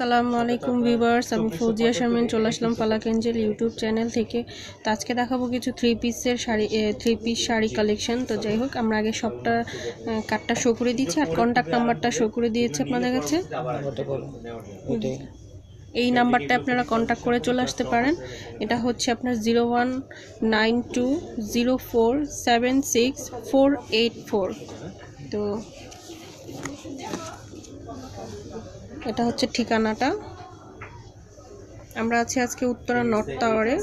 সালামু আলাইকুম ভিভার্স আমি ফৌজিয়া শারমিন চলে আসলাম পালাক ইউটিউব চ্যানেল থেকে তো আজকে দেখাবো কিছু থ্রি পিসের sari three piece sari collection তো যাই হোক আমরা আগে সবটা কার্ডটা শো করে দিচ্ছি আর কন্ট্যাক্ট নাম্বারটা শো করে দিয়েছে আপনাদের কাছে এই নাম্বারটা আপনারা কন্ট্যাক্ট করে চলে আসতে পারেন এটা হচ্ছে আপনার zero one nine two zero four seven six four eight four তো এটা হচ্ছে ঠিকানাটা আমরা আছি আজকে উত্তরা নর্থ টাওয়ারে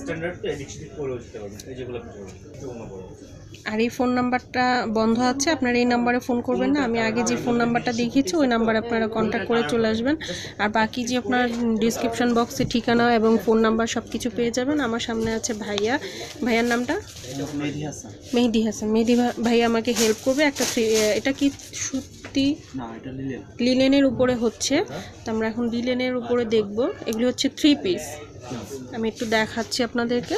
আর এই ফোন নাম্বারটা বন্ধ আছে আপনারা এই নাম্বারে ফোন করবেন না আমি আগে যে ফোন নাম্বারটা দেখিয়েছি ওই নাম্বারে আপনারা কন্ট্যাক্ট করে চলে আসবেন আর বাকি যে আপনার ডিসক্রিপশন বক্সে ঠিকানা এবং ফোন নাম্বার সব কিছু পেয়ে যাবেন আমার সামনে আছে ভাইয়া ভাইয়ার নামটা মেহেদি হাসান মেহেদি হাসান মেহেদি ভাইয়া আমাকে হেল্প করবে একটা এটা কি কুর্তি লিলেনের উপরে হচ্ছে তো আমরা এখন লিলেনের উপরে দেখব এগুলি হচ্ছে থ্রি পিস আমি একটু দেখাচ্ছি আপনাদেরকে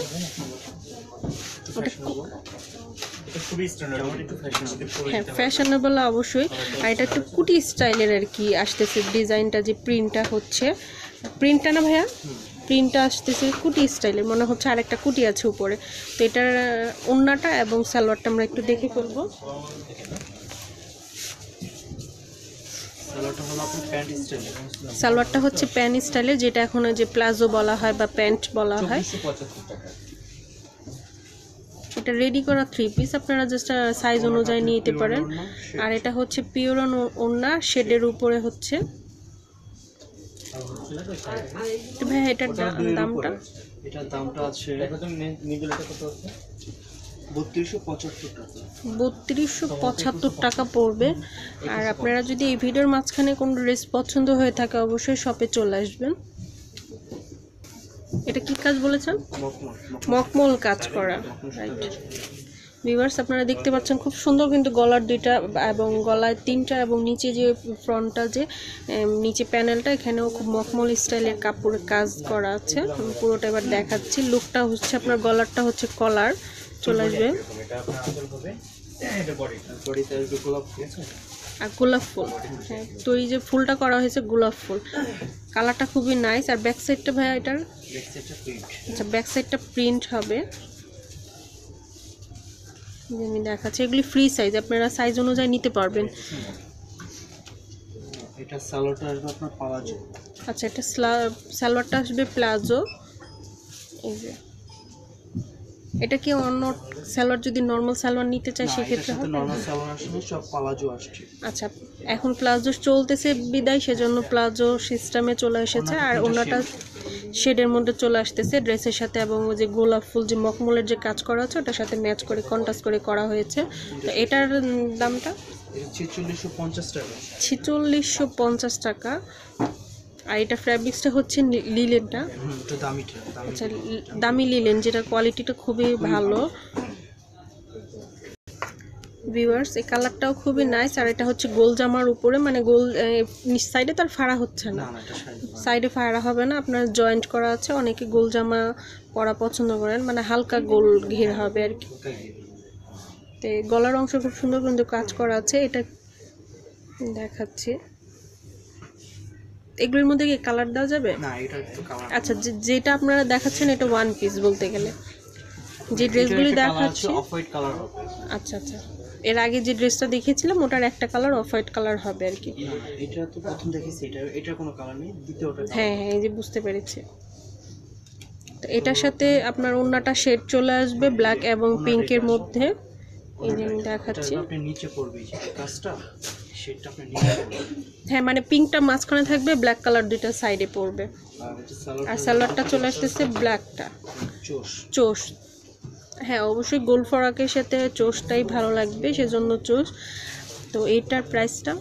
হ্যাঁ ফ্যাশনেবল অবশ্যই আর এটা একটু কুটি স্টাইলের আর কি আসতেছে ডিজাইনটা যে প্রিন্টটা হচ্ছে প্রিন্টটা না ভাইয়া প্রিন্টটা আসতেছে কুটি স্টাইলের মনে হচ্ছে আর একটা কুটি আছে উপরে তো এটার ওন্নাটা এবং সালোয়ারটা আমরা একটু দেখে ফেলবো সালোয়ারটা হচ্ছে প্যান্ট স্টাইলে যেটা এখন যে প্লাজো বলা হয় বা প্যান্ট বলা হয় এটা রেডি করা থ্রি পিস আপনারা জাস্ট সাইজ অনুযায়ী নিয়ে নিতে পারেন আর এটা হচ্ছে পিওর ওন্না শেডের উপরে হচ্ছে ভাই এটার দামটা এটার দামটা আছে বত্রিশশো পঁচাত্তর টাকা পড়বে আর আপনারা যদি এই ভিডিওর মাঝখানে কোনো ড্রেস পছন্দ হয়ে থাকে অবশ্যই শপে চলে আসবেন এটা কি কাজ বলেছেন মকমল কাজ করা রাইট ভিভার্স আপনারা দেখতে পাচ্ছেন খুব সুন্দর কিন্তু গলার দুইটা এবং গলায় তিনটা এবং নিচে যে ফ্রন্টটা যে নিচে প্যানেলটা এখানেও খুব মকমল স্টাইলের কাপড়ের কাজ করা আছে পুরোটা এবার দেখাচ্ছি লুকটা হচ্ছে আপনার গলারটা হচ্ছে কলার চলে আসবে হ্যাঁ, আর গোলাপ ফুল হ্যাঁ, তো এই যে ফুলটা করা হয়েছে গোলাপ ফুল কালারটা খুবই নাইস আর ব্যাক সাইডটা ভাইয়া এটার আচ্ছা ব্যাক সাইডটা প্রিন্ট হবে আমি দেখাচ্ছি এগুলি ফ্রি সাইজ আপনারা সাইজ অনুযায়ী নিতে পারবেন আচ্ছা এটা সালোয়ারটা আসবে প্লাজো আচ্ছা, এই যে এটা কি অন্য সালোয়ার যদি নর্মাল সালোয়ার নিতে চাই সেক্ষেত্রে হবে নর্মাল আসলে সব প্লাজো আসছে আচ্ছা এখন প্লাজো চলতেছে বিদায় সেজন্য প্লাজো সিস্টেমে চলে এসেছে আর ওনাটা শেডের মধ্যে চলে আসতেছে ড্রেসের সাথে এবং ওই যে গোলাপ ফুল যে মকমলের যে কাজ করা আছে ওটার সাথে ম্যাচ করে কন্ট্রাস্ট করে করা হয়েছে তো এটার দামটা ছেচল্লিশশো পঞ্চাশ টাকা ছেচল্লিশশো পঞ্চাশ টাকা আর এটা ফ্যাব্রিক্সটা হচ্ছে লিলেনটা আচ্ছা দামি লিলেন যেটা কোয়ালিটিটা খুবই ভালো ভিউয়ার্স এই কালারটাও খুবই নাইস আর এটা হচ্ছে গোল জামার উপরে মানে গোল সাইডে তার ফাড়া হচ্ছে না সাইডে ফাড়া হবে না আপনার জয়েন্ট করা আছে অনেকে গোল জামা পরা পছন্দ করেন মানে হালকা গোল ঘের হবে আর কি তো গলার অংশ খুব সুন্দর কিন্তু কাজ করা আছে এটা দেখাচ্ছি এগুলোর মধ্যে কি কালার দেওয়া যাবে না এটা একটু কালার আচ্ছা যেটা আপনারা দেখাচ্ছেন এটা ওয়ান পিস বলতে গেলে যে ড্রেসগুলি দেখাচ্ছি অফ হোয়াইট কালার হবে আচ্ছা আচ্ছা এর আগে যে ড্রেসটা দেখিয়েছিলাম ওটার একটা কালার অফ হোয়াইট কালার হবে আর কি এটা তো প্রথম এটা এটা কোনো কালার নেই দ্বিতীয়টা হ্যাঁ হ্যাঁ এই যে বুঝতে পেরেছি তো এটার সাথে আপনার অন্যটা শেড চলে আসবে ব্ল্যাক এবং পিঙ্কের মধ্যে এই যে আমি দেখাচ্ছি আপনি নিচে পড়বে কাজটা শেডটা আপনি হ্যাঁ মানে পিঙ্কটা মাঝখানে থাকবে ব্ল্যাক কালার দুইটা সাইডে পড়বে আর সালোয়ারটা চলে আসতেছে ব্ল্যাকটা চোষ হ্যাঁ অবশ্যই গোল ফরাকের সাথে চোষটাই ভালো লাগবে সেজন্য চোষ তো এইটার প্রাইসটা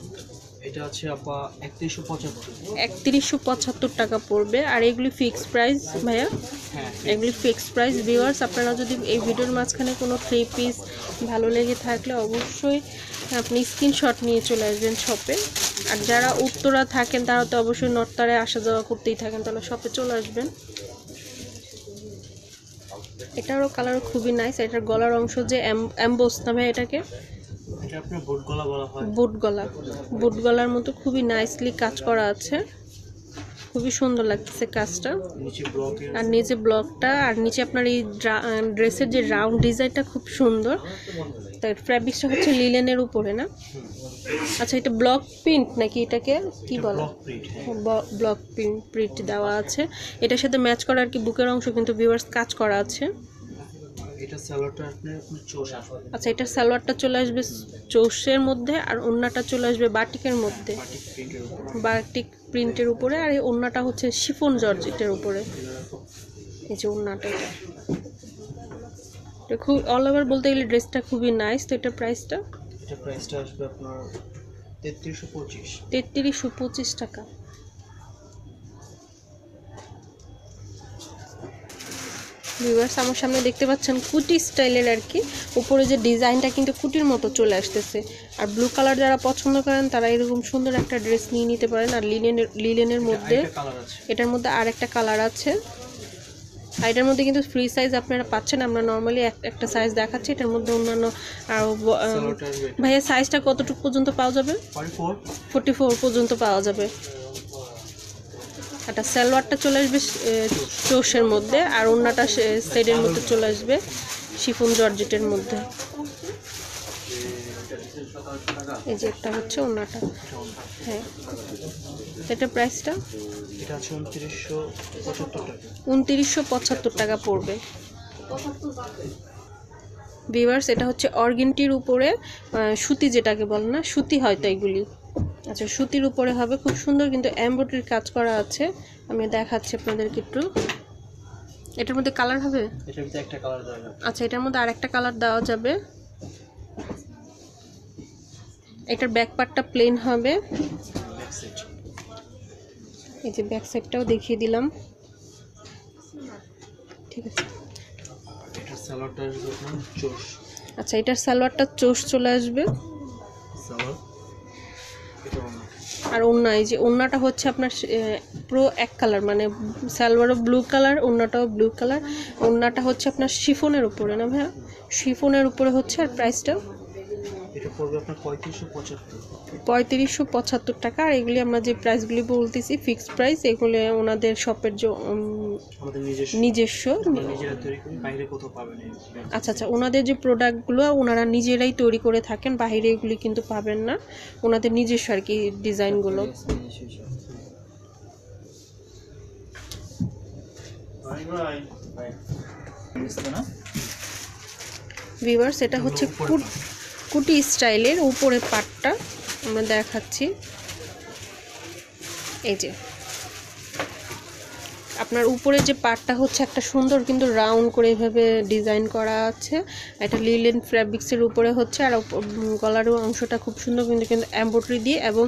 এটা হচ্ছে আপা 3175 টাকা পড়বে আর এগুলি ফিক্সড প্রাইস ভাইয়া হ্যাঁ এগুলি ফিক্সড প্রাইস ভিউয়ার্স আপনারা যদি এই ভিডিওর মাঝখানে কোনো থ্রি পিস ভালো লেগে থাকলে অবশ্যই আপনি স্ক্রিনশট নিয়ে চলে আসবেন শপে আর যারা উত্তরা থাকেন তারা তো অবশ্যই নর্তারে আসা যাওয়া করতেই থাকেন তাহলে শপে চলে আসবেন এটারও কালার খুবই নাইস এটার গলার অংশ যে অ্যাম্বোস নামে এটাকে বুট গলা বুট গলার মতো খুবই নাইসলি কাজ করা আছে খুবই সুন্দর লাগতেছে কাজটা আর নিচে ব্লকটা আর নিচে আপনার এই ড্রেসের যে রাউন্ড ডিজাইনটা খুব সুন্দর তাই ফ্যাব্রিকটা হচ্ছে লিলেনের উপরে না আচ্ছা এটা ব্লক প্রিন্ট নাকি এটাকে কি বলে ব্লক প্রিন্ট প্রিন্ট দেওয়া আছে এটার সাথে ম্যাচ করা আর কি বুকের অংশ কিন্তু ভিউয়ার্স কাজ করা আছে আচ্ছা এটা সালোয়ারটা চলে আসবে চৌষের মধ্যে আর ওন্নাটা চলে আসবে বাটিকের মধ্যে হ্যাঁ, বাটিক প্রিন্টের উপরে আর এই ওন্নাটা হচ্ছে শিফন জর্জেটের উপরে এই যে ওন্নাটা খুব অল ওভার বলতে গেলে ড্রেসটা খুবই নাইস তো এটার প্রাইসটা এটা প্রাইসটা আসবে আপনার তেত্রিশশো পঁচিশ তেত্রিশশো পঁচিশ টাকা ভিউয়ার্স আমার সামনে দেখতে পাচ্ছেন কুটি স্টাইলের আর কি উপরে যে ডিজাইনটা কিন্তু কুটির মতো চলে আসতেছে আর ব্লু কালার যারা পছন্দ করেন তারা এরকম সুন্দর একটা ড্রেস নিয়ে নিতে পারেন আর লিনেনের লিনেনের মধ্যে এটার মধ্যে আর একটা কালার আছে আর এটার মধ্যে কিন্তু ফ্রি সাইজ আপনারা পাচ্ছেন আমরা নর্মালি একটা সাইজ দেখাচ্ছি এটার মধ্যে অন্যান্য আরও ভাইয়া সাইজটা কতটুকু পর্যন্ত পাওয়া যাবে ফোরটি ফোর পর্যন্ত পাওয়া যাবে একটা সালোয়ারটা চলে আসবে চৌষের মধ্যে আর অন্যটা সাইডের মধ্যে চলে আসবে শিফুন জর্জেটের মধ্যে এই যে একটা হচ্ছে অন্যটা হ্যাঁ এটা প্রাইসটা উনত্রিশশো পঁচাত্তর টাকা পড়বে ভিভার্স এটা হচ্ছে অর্গিনটির উপরে সুতি যেটাকে বলে না সুতি হয়তো এগুলি আচ্ছা সুতির উপরে হবে খুব সুন্দর কিন্তু এমব্রয়ডারির কাজ করা আছে আমি দেখাচ্ছি আপনাদেরকে একটু এটার মধ্যে কালার হবে আচ্ছা এটার মধ্যে আর একটা কালার দেওয়া যাবে এটার ব্যাক পার্টটা প্লেন হবে এই যে ব্যাক সাইডটাও দেখিয়ে দিলাম ঠিক আছে আচ্ছা এটার সালোয়ারটা চোষ চলে আসবে সালোয়ার আর ওড়না এই যে ওড়নাটা হচ্ছে আপনার পুরো এক কালার মানে সালোয়ারও ব্লু কালার ওড়নাটাও ব্লু কালার ওড়নাটা হচ্ছে আপনার শিফনের উপরে না ভাইয়া শিফনের উপরে হচ্ছে আর প্রাইসটাও এটা পড়বে আপনার পঁয়ত্রিশশো পঁচাত্তর পঁয়ত্রিশশো পঁচাত্তর টাকা আর এগুলি আমরা যে প্রাইসগুলি বলতেছি ফিক্সড প্রাইস এগুলো ওনাদের শপের যে নিজস্ব আচ্ছা আচ্ছা ওনাদের যে প্রোডাক্টগুলো ওনারা নিজেরাই তৈরি করে থাকেন বাইরে এগুলি কিন্তু পাবেন না ওনাদের নিজস্ব আর কি ডিজাইনগুলো ভিভার্স এটা হচ্ছে কুটি স্টাইলের উপরে পাটটা আমরা দেখাচ্ছি এই যে আপনার উপরে যে পাটটা হচ্ছে একটা সুন্দর কিন্তু রাউন্ড করে এভাবে ডিজাইন করা আছে এটা লিলেন ফ্যাব্রিক্সের উপরে হচ্ছে আর গলারও অংশটা খুব সুন্দর কিন্তু কিন্তু অ্যাম্বোটরি দিয়ে এবং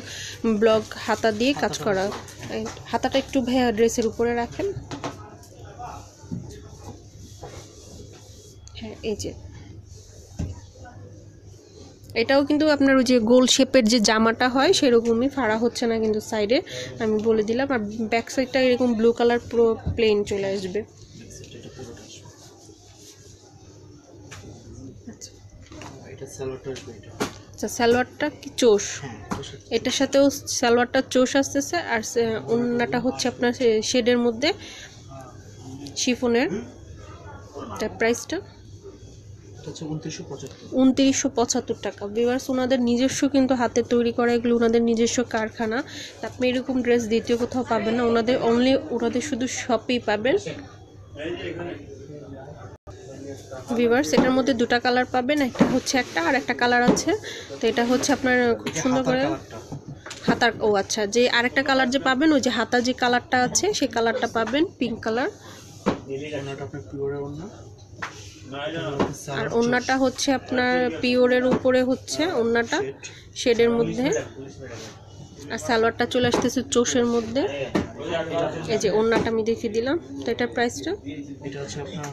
ব্লক হাতা দিয়ে কাজ করা হাতাটা একটু ভাইয়া ড্রেসের উপরে রাখেন হ্যাঁ এই যে এটাও কিন্তু আপনার ওই যে গোল শেপের যে জামাটা হয় সেরকমই ফাড়া হচ্ছে না কিন্তু সাইডে আমি বলে দিলাম আর ব্যাক সাইডটা এরকম ব্লু কালার পুরো প্লেন চলে আসবে আচ্ছা সালোয়ারটা কি চোষ এটার সাথেও সালোয়ারটা চোষ আসতেছে আর অন্যটা হচ্ছে আপনার শেডের মধ্যে শিফনের তার প্রাইসটা হচ্ছে উনত্রিশশো পঁচাত্তর টাকা ভিউয়ার্স ওনাদের নিজস্ব কিন্তু হাতে তৈরি করা এগুলো ওনাদের নিজস্ব কারখানা আপনি এরকম ড্রেস দ্বিতীয় কোথাও পাবেন না ওনাদের অনলি ওনাদের শুধু শপেই পাবেন ভিভার্স এটার মধ্যে দুটা কালার পাবেন একটা হচ্ছে একটা আর একটা কালার আছে তো এটা হচ্ছে আপনার খুব সুন্দর করে হাতার ও আচ্ছা যে আরেকটা কালার যে পাবেন ওই যে হাতা যে কালারটা আছে সেই কালারটা পাবেন পিঙ্ক কালার আর ওনাটা হচ্ছে আপনার পিওরের উপরে হচ্ছে ওনাটা শেডের মধ্যে আর সালোয়ারটা চলে আসতেছে চোষের মধ্যে এই যে ওনাটা আমি দেখিয়ে দিলাম তো এটার প্রাইসটা এটা হচ্ছে আপনার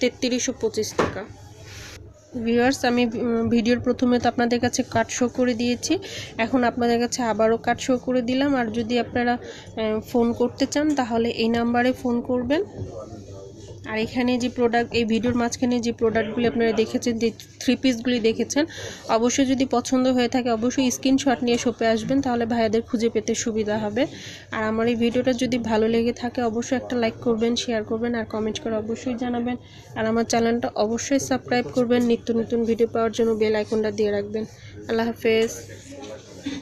তেত্রিশশো পঁচিশ টাকা ভিওয়ার্স আমি ভিডিওর প্রথমে তো আপনাদের কাছে কাট শো করে দিয়েছি এখন আপনাদের কাছে আবারও কাট শো করে দিলাম আর যদি আপনারা ফোন করতে চান তাহলে এই নাম্বারে ফোন করবেন আর এখানে যে প্রোডাক্ট এই ভিডিওর মাঝখানে যে প্রোডাক্টগুলি আপনারা দেখেছেন যে থ্রি পিসগুলি দেখেছেন অবশ্যই যদি পছন্দ হয়ে থাকে অবশ্যই স্ক্রিনশট নিয়ে শপে আসবেন তাহলে ভাইয়াদের খুঁজে পেতে সুবিধা হবে আর আমার এই ভিডিওটা যদি ভালো লেগে থাকে অবশ্যই একটা লাইক করবেন শেয়ার করবেন আর কমেন্ট করে অবশ্যই জানাবেন আর আমার চ্যানেলটা অবশ্যই সাবস্ক্রাইব করবেন নিত্য নতুন ভিডিও পাওয়ার জন্য বেল আইকনটা দিয়ে রাখবেন আল্লাহ হাফেজ